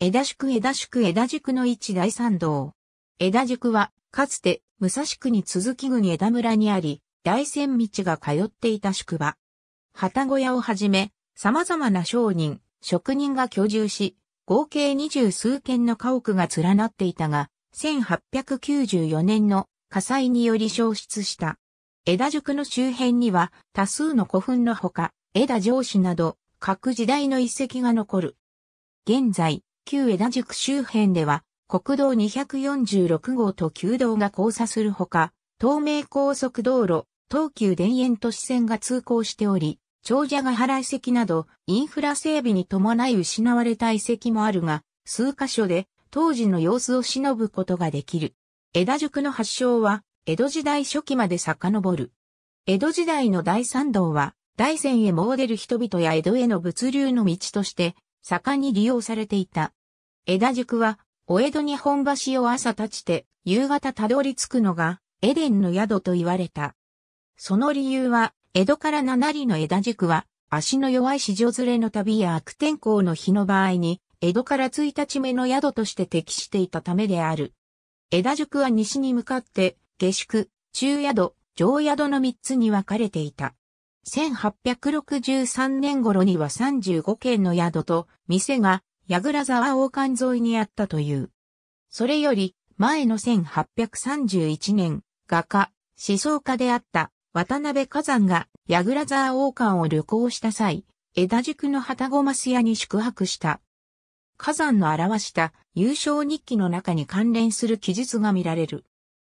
枝宿枝宿枝宿の一大参道。枝宿は、かつて、武蔵区に続き郡枝村にあり、大仙道が通っていた宿場。旗小屋をはじめ、様々な商人、職人が居住し、合計二十数軒の家屋が連なっていたが、1894年の火災により消失した。枝宿の周辺には多数の古墳のほか、枝城市など各時代の遺跡が残る。現在、旧枝宿周辺では、国道246号と旧道が交差するほか、東名高速道路、東急田園都市線が通行しており、長者が払い席など、インフラ整備に伴い失われた遺跡もあるが、数箇所で当時の様子を忍ぶことができる。枝宿の発祥は、江戸時代初期まで遡る。江戸時代の大参道は、大山へ詣でる人々や江戸への物流の道として、盛んに利用されていた。枝塾は、お江戸に本橋を朝立ちて、夕方たどり着くのが、エデンの宿と言われた。その理由は、江戸から七里の枝塾は、足の弱い市場連れの旅や悪天候の日の場合に、江戸から1日目の宿として適していたためである。枝宿は西に向かって、下宿、中宿、上宿の3つに分かれていた。1863年頃には35軒の宿と、店が矢倉沢王冠沿いにあったという。それより、前の1831年、画家、思想家であった渡辺火山が矢倉沢王冠を旅行した際、枝塾の旗子マス屋に宿泊した。火山の表した優勝日記の中に関連する記述が見られる。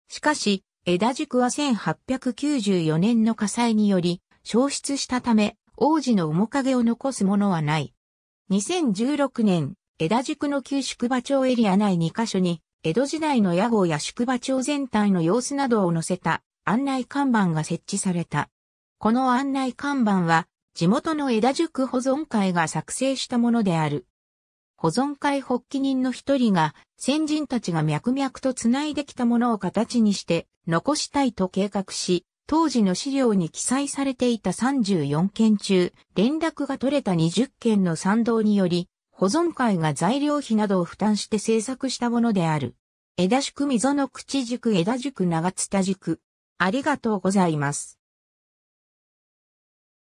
しかし、枝塾は1894年の火災により消失したため、王子の面影を残すものはない。2016年、枝宿の旧宿場町エリア内2カ所に、江戸時代の屋号や宿場町全体の様子などを載せた案内看板が設置された。この案内看板は、地元の枝宿保存会が作成したものである。保存会発起人の一人が、先人たちが脈々と繋いできたものを形にして、残したいと計画し、当時の資料に記載されていた34件中、連絡が取れた20件の賛同により、保存会が材料費などを負担して制作したものである。枝宿溝の口塾枝宿長津田塾。ありがとうございます。